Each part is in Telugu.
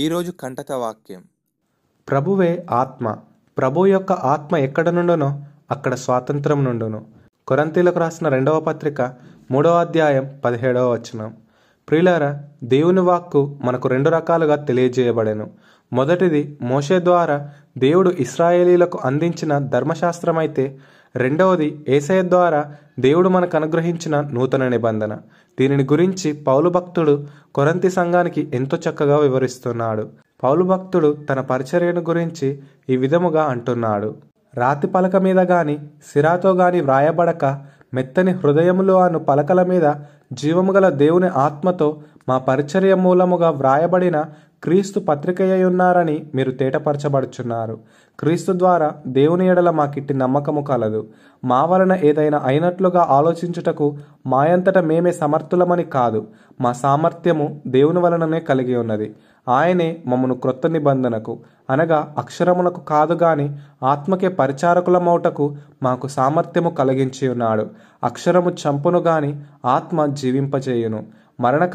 ఈరోజు కంటక వాక్యం ప్రభువే ఆత్మ ప్రభు యొక్క ఆత్మ ఎక్కడ నుండునో అక్కడ స్వాతంత్రం నుండును కొరంతీలకు రాసిన రెండవ పత్రిక మూడవ అధ్యాయం పదిహేడవ వచనం ప్రియులారా దేవుని వాక్కు మనకు రెండు రకాలుగా తెలియజేయబడెను మొదటిది మోషే ద్వారా దేవుడు ఇస్రాయేలీలకు అందించిన ధర్మశాస్త్రమైతే రెండవది ఏసయ ద్వారా దేవుడు మనకు అనుగ్రహించిన నూతన నిబంధన దీనిని గురించి పౌలు భక్తుడు కొరంతి సంఘానికి ఎంతో చక్కగా వివరిస్తున్నాడు పౌలు భక్తుడు తన పరిచర్యను గురించి ఈ విధముగా అంటున్నాడు రాతి పలక మీద గాని సిరాతో గాని వ్రాయబడక మెత్తని హృదయములో అను పలకల మీద గల దేవుని ఆత్మతో మా పరిచర్య మూలముగా వ్రాయబడిన క్రీస్తు పత్రికయ్య ఉన్నారని మీరు తేటపరచబడుచున్నారు క్రీస్తు ద్వారా దేవుని ఎడల మాకిట్టి నమ్మకము కలదు మా వలన ఏదైనా అయినట్లుగా ఆలోచించుటకు మాయంతట మేమే సమర్థులమని కాదు మా సామర్థ్యము దేవుని వలననే కలిగి ఉన్నది ఆయనే మమ్మను క్రొత్త నిబంధనకు అనగా అక్షరమునకు కాదు గాని ఆత్మకే పరిచారకులమౌటకు మాకు సామర్థ్యము కలిగించి ఉన్నాడు అక్షరము చంపును గాని ఆత్మ జీవింపచేయును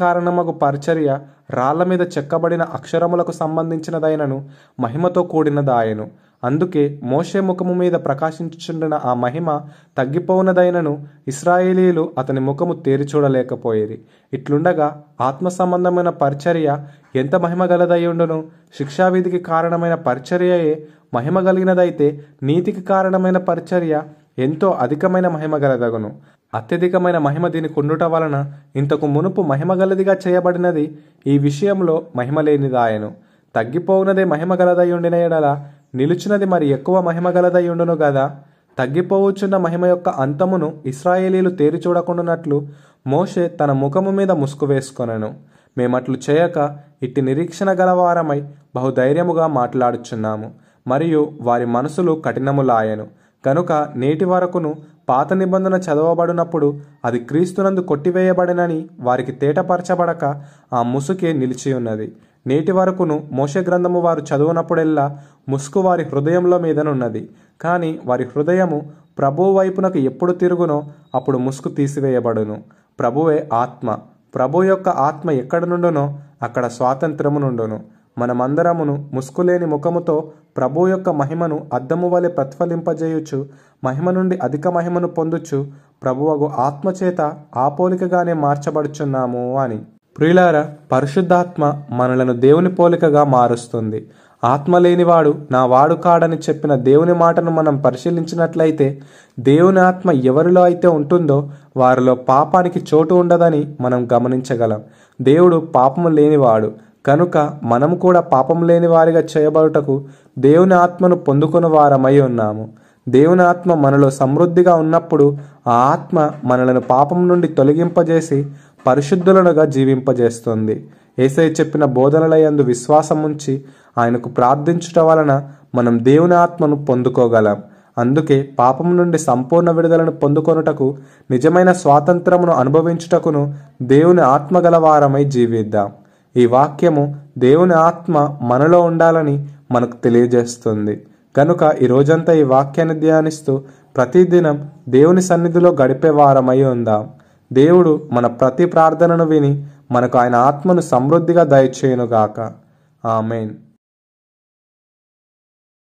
కారణముకు పరిచర్య రాళ్ల మీద చెక్కబడిన అక్షరములకు సంబంధించినదైనను మహిమతో కూడినదాయను అందుకే మోషే ముఖము మీద ప్రకాశించుచుండిన ఆ మహిమ తగ్గిపోవునదైనను ఇస్రాయేలీలు అతని ముఖము తేరిచూడలేకపోయేది ఇట్లుండగా ఆత్మ సంబంధమైన పరిచర్య ఎంత మహిమ గలదయ్యుండును శిక్షావిధికి కారణమైన పరిచర్యయే మహిమ కలిగినదైతే నీతికి కారణమైన పరిచర్య ఎంతో అధికమైన మహిమ గలదగును అత్యధికమైన మహిమ దీని కొండుట వలన ఇంతకు మునుపు మహిమగలదిగా చేయబడినది ఈ విషయంలో మహిమ లేనిదాయను తగ్గిపోవునదే ఉండిన ఎడల నిలుచున్నది మరి ఎక్కువ ఉండును గదా తగ్గిపోవచ్చున్న మహిమ యొక్క అంతమును ఇస్రాయేలీలు తేరి చూడకుండానట్లు మోషే తన ముఖము మీద ముసుగు వేసుకొనను మేమట్లు చేయక ఇట్టి నిరీక్షణ గలవారమై బహుధైర్యముగా మాట్లాడుచున్నాము మరియు వారి మనసులు కఠినములాయను కనుక నేటి వరకును పాత నిబంధన చదవబడినప్పుడు అది క్రీస్తునందు కొట్టివేయబడినని వారికి తేటపరచబడక ఆ ముసుకే నిలిచి ఉన్నది నేటి వరకును మోస గ్రంథము వారు చదువునప్పుడెల్లా ముసుకు వారి హృదయంలో మీదనున్నది కానీ వారి హృదయము ప్రభువు వైపునకు ఎప్పుడు తిరుగునో అప్పుడు ముసుకు తీసివేయబడును ప్రభువే ఆత్మ ప్రభు యొక్క ఆత్మ ఎక్కడ నుండునో అక్కడ స్వాతంత్రము నుండును మనమందరమును ముసుకులేని ముఖముతో ప్రభు యొక్క మహిమను అద్దము వలె ప్రతిఫలింపజేయొచ్చు మహిమ నుండి అధిక మహిమను పొందుచు ప్రభువగు ఆత్మచేత ఆపోలికగానే మార్చబడుచున్నాము అని ప్రియులార పరిశుద్ధాత్మ మనలను దేవుని పోలికగా మారుస్తుంది ఆత్మ లేనివాడు నా వాడు కాడని చెప్పిన దేవుని మాటను మనం పరిశీలించినట్లయితే దేవుని ఆత్మ ఎవరిలో అయితే ఉంటుందో వారిలో పాపానికి చోటు ఉండదని మనం గమనించగలం దేవుడు పాపము లేనివాడు కనుక మనం కూడా పాపం లేని వారిగా చేయబడుటకు దేవుని ఆత్మను పొందుకుని వారమై ఉన్నాము దేవుని ఆత్మ మనలో సమృద్ధిగా ఉన్నప్పుడు ఆ ఆత్మ మనలను పాపం నుండి తొలగింపజేసి పరిశుద్ధులనుగా జీవింపజేస్తుంది ఏసై చెప్పిన బోధనలయందు విశ్వాసం ఉంచి ఆయనకు ప్రార్థించుట వలన మనం దేవుని ఆత్మను పొందుకోగలం అందుకే పాపం నుండి సంపూర్ణ విడుదలను పొందుకొనుటకు నిజమైన స్వాతంత్రమును అనుభవించుటకును దేవుని ఆత్మగల వారమై జీవిద్దాం ఈ వాక్యము దేవుని ఆత్మ మనలో ఉండాలని మనకు తెలియజేస్తుంది కనుక ఈ రోజంతా ఈ వాక్యాన్ని ధ్యానిస్తూ ప్రతిదినం దేవుని సన్నిధిలో గడిపే వారమై ఉందాం దేవుడు మన ప్రతి ప్రార్థనను విని మనకు ఆయన ఆత్మను సమృద్ధిగా దయచేయునుగాక ఆమెన్